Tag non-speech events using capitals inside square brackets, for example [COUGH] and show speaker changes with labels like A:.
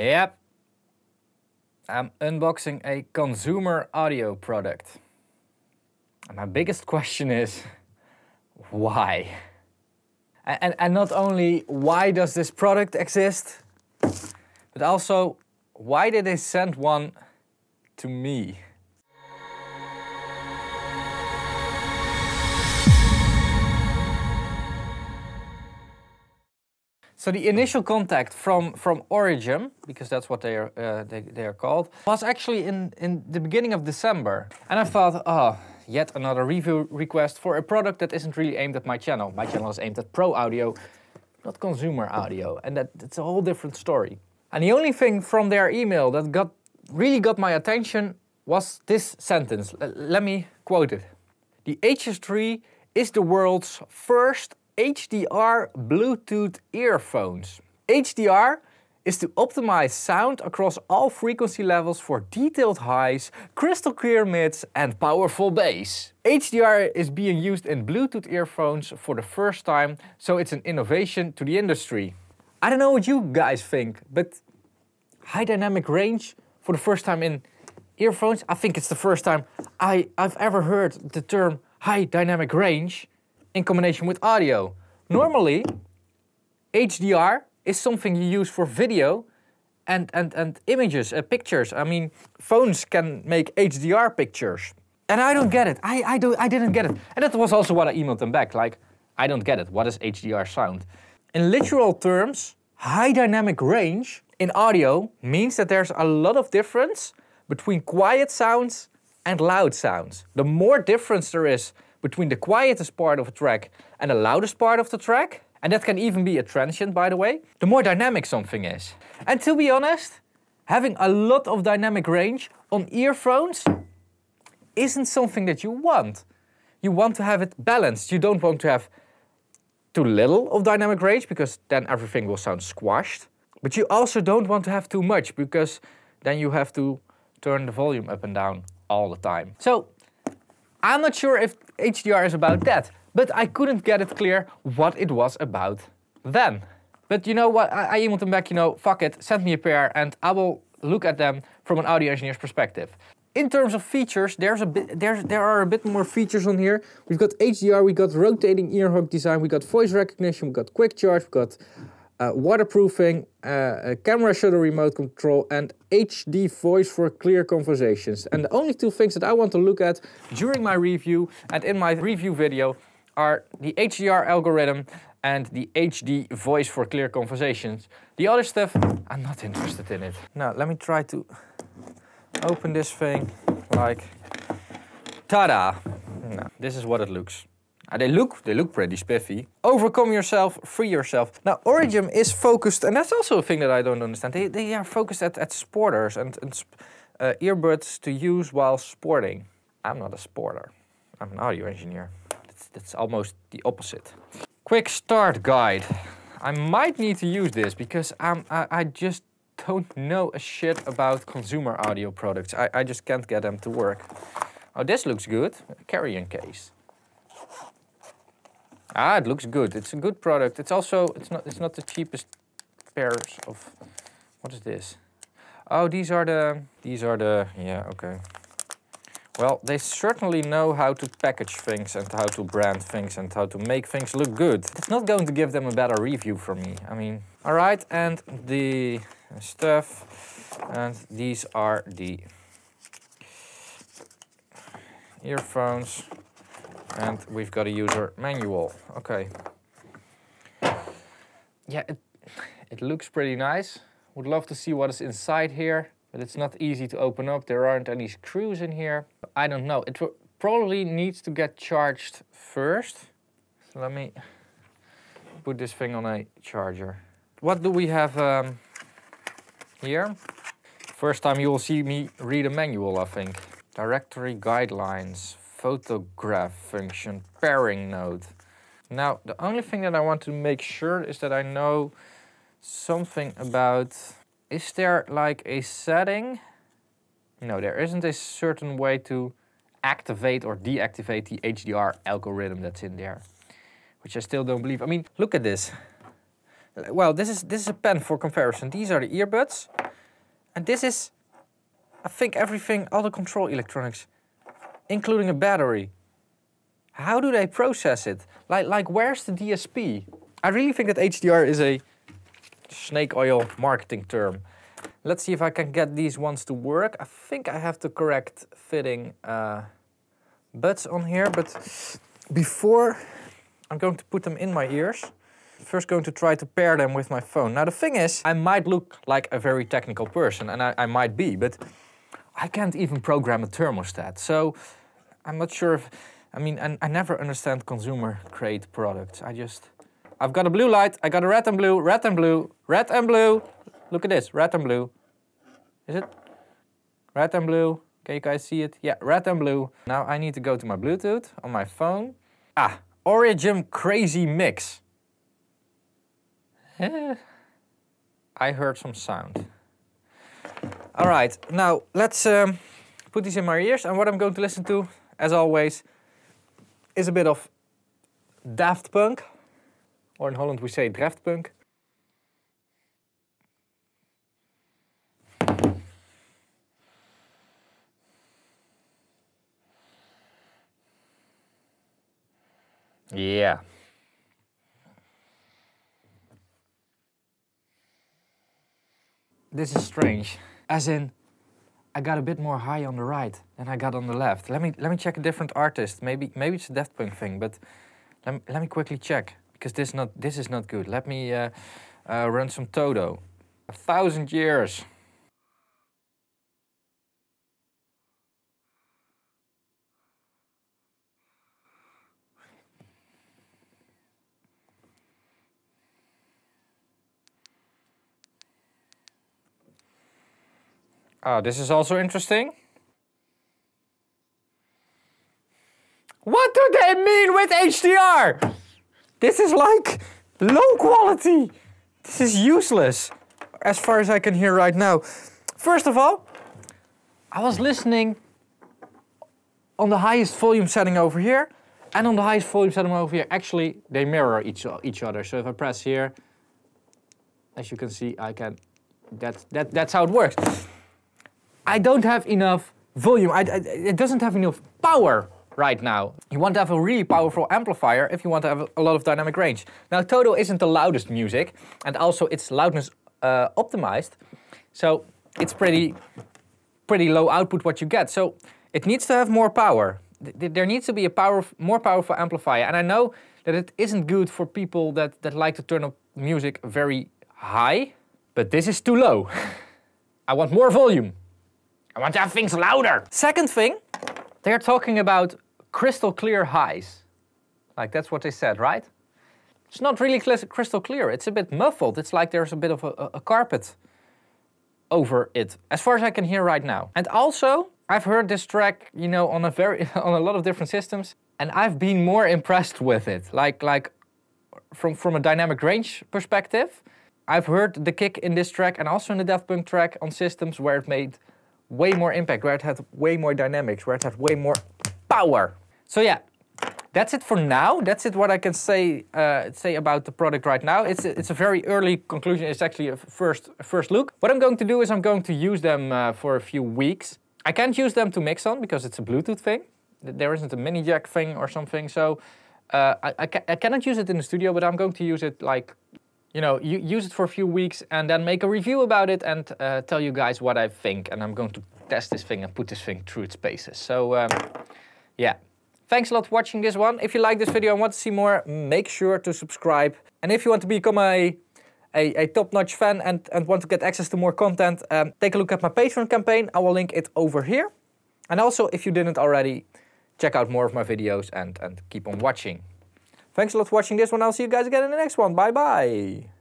A: Yep. I'm unboxing a consumer audio product. And my biggest question is, why? And, and, and not only why does this product exist, but also why did they send one to me? So the initial contact from, from Origin, because that's what they are, uh, they, they are called, was actually in, in the beginning of December. And I thought, oh, yet another review request for a product that isn't really aimed at my channel. My channel is aimed at pro audio, not consumer audio. And that, that's a whole different story. And the only thing from their email that got really got my attention was this sentence. L let me quote it. The HS3 is the world's first HDR Bluetooth earphones. HDR is to optimize sound across all frequency levels for detailed highs, crystal clear mids and powerful bass. HDR is being used in Bluetooth earphones for the first time, so it's an innovation to the industry. I don't know what you guys think, but high dynamic range for the first time in earphones, I think it's the first time I, I've ever heard the term high dynamic range in combination with audio. Normally, HDR is something you use for video and, and, and images, uh, pictures. I mean, phones can make HDR pictures. And I don't get it. I, I, do, I didn't get it. And that was also what I emailed them back. Like, I don't get it. What is HDR sound? In literal terms, high dynamic range in audio means that there's a lot of difference between quiet sounds and loud sounds. The more difference there is between the quietest part of a track and the loudest part of the track, and that can even be a transient, by the way, the more dynamic something is. And to be honest, having a lot of dynamic range on earphones isn't something that you want. You want to have it balanced. You don't want to have too little of dynamic range because then everything will sound squashed. But you also don't want to have too much because then you have to turn the volume up and down all the time. So I'm not sure if HDR is about that, but I couldn't get it clear what it was about then. But you know what, I, I emailed them back, you know, fuck it, send me a pair and I will look at them from an audio engineer's perspective. In terms of features, there's a bit, there's, there are a bit more features on here. We've got HDR, we got rotating ear hook design, we got voice recognition, we got quick charge, we got uh, waterproofing, uh, uh, camera shutter remote control, and HD voice for clear conversations. And the only two things that I want to look at during my review and in my review video are the HDR algorithm and the HD voice for clear conversations. The other stuff, I'm not interested in it. Now, let me try to open this thing like, ta-da! No, this is what it looks. Ah, they look they look pretty spiffy. Overcome yourself, free yourself. Now Origin is focused, and that's also a thing that I don't understand. They, they are focused at, at sporters and, and sp uh, earbuds to use while sporting. I'm not a sporter. I'm an audio engineer. That's, that's almost the opposite. Quick start guide. I might need to use this because I'm, I, I just don't know a shit about consumer audio products. I, I just can't get them to work. Oh, this looks good. A carrying case. Ah, it looks good. It's a good product. It's also it's not it's not the cheapest pairs of what is this? Oh, these are the these are the yeah okay. Well, they certainly know how to package things and how to brand things and how to make things look good. It's not going to give them a better review for me. I mean, all right, and the stuff, and these are the earphones. And we've got a user manual. Okay. Yeah, it, it looks pretty nice. Would love to see what is inside here, but it's not easy to open up. There aren't any screws in here. I don't know. It probably needs to get charged first. So let me put this thing on a charger. What do we have um, here? First time you will see me read a manual, I think. Directory guidelines, photograph function, pairing node. Now, the only thing that I want to make sure is that I know something about, is there like a setting? No, there isn't a certain way to activate or deactivate the HDR algorithm that's in there, which I still don't believe. I mean, look at this. Well, this is, this is a pen for comparison. These are the earbuds. And this is, I think everything, all the control electronics including a battery. How do they process it? Like, like where's the DSP? I really think that HDR is a snake oil marketing term. Let's see if I can get these ones to work. I think I have the correct fitting uh, butts on here, but before I'm going to put them in my ears. First going to try to pair them with my phone. Now the thing is, I might look like a very technical person, and I, I might be, but I can't even program a thermostat. So I'm not sure if, I mean, I, I never understand consumer grade products. I just, I've got a blue light, I got a red and blue, red and blue, red and blue. Look at this, red and blue. Is it? Red and blue. Can you guys see it? Yeah, red and blue. Now I need to go to my Bluetooth on my phone. Ah, Origin Crazy Mix. Eh, I heard some sound. All right, now let's um, put these in my ears and what I'm going to listen to as always, is a bit of Daft Punk, or in Holland we say Draft Punk. Yeah. This is strange. As in, I got a bit more high on the right than I got on the left. Let me let me check a different artist. Maybe maybe it's a Death Punk thing, but let me, let me quickly check because this not this is not good. Let me uh, uh, run some Toto. A thousand years. Oh, this is also interesting. What do they mean with HDR? This is like low quality. This is useless, as far as I can hear right now. First of all, I was listening on the highest volume setting over here, and on the highest volume setting over here. Actually, they mirror each, each other. So if I press here, as you can see, I can... That, that, that's how it works. I don't have enough volume. I, I, it doesn't have enough power right now. You want to have a really powerful amplifier if you want to have a lot of dynamic range. Now Toto isn't the loudest music and also it's loudness uh, optimized. So it's pretty, pretty low output what you get. So it needs to have more power. There needs to be a power, more powerful amplifier. And I know that it isn't good for people that, that like to turn up music very high, but this is too low. [LAUGHS] I want more volume. I want to have things louder. Second thing, they're talking about crystal clear highs. Like that's what they said, right? It's not really crystal clear. It's a bit muffled. It's like there's a bit of a, a carpet over it, as far as I can hear right now. And also, I've heard this track, you know, on a very [LAUGHS] on a lot of different systems, and I've been more impressed with it. Like like from from a dynamic range perspective, I've heard the kick in this track and also in the Daft Punk track on systems where it made way more impact, it had way more dynamics, it had way more power. So yeah, that's it for now. That's it what I can say uh, say about the product right now. It's a, it's a very early conclusion. It's actually a first first look. What I'm going to do is I'm going to use them uh, for a few weeks. I can't use them to mix on because it's a Bluetooth thing. There isn't a mini jack thing or something. So uh, I, I, ca I cannot use it in the studio, but I'm going to use it like you know, use it for a few weeks and then make a review about it and uh, tell you guys what I think. And I'm going to test this thing and put this thing through its paces. So, um, yeah. Thanks a lot for watching this one. If you like this video and want to see more, make sure to subscribe. And if you want to become a a, a top-notch fan and, and want to get access to more content, um, take a look at my Patreon campaign. I will link it over here. And also, if you didn't already, check out more of my videos and, and keep on watching. Thanks a lot for watching this one. I'll see you guys again in the next one. Bye bye.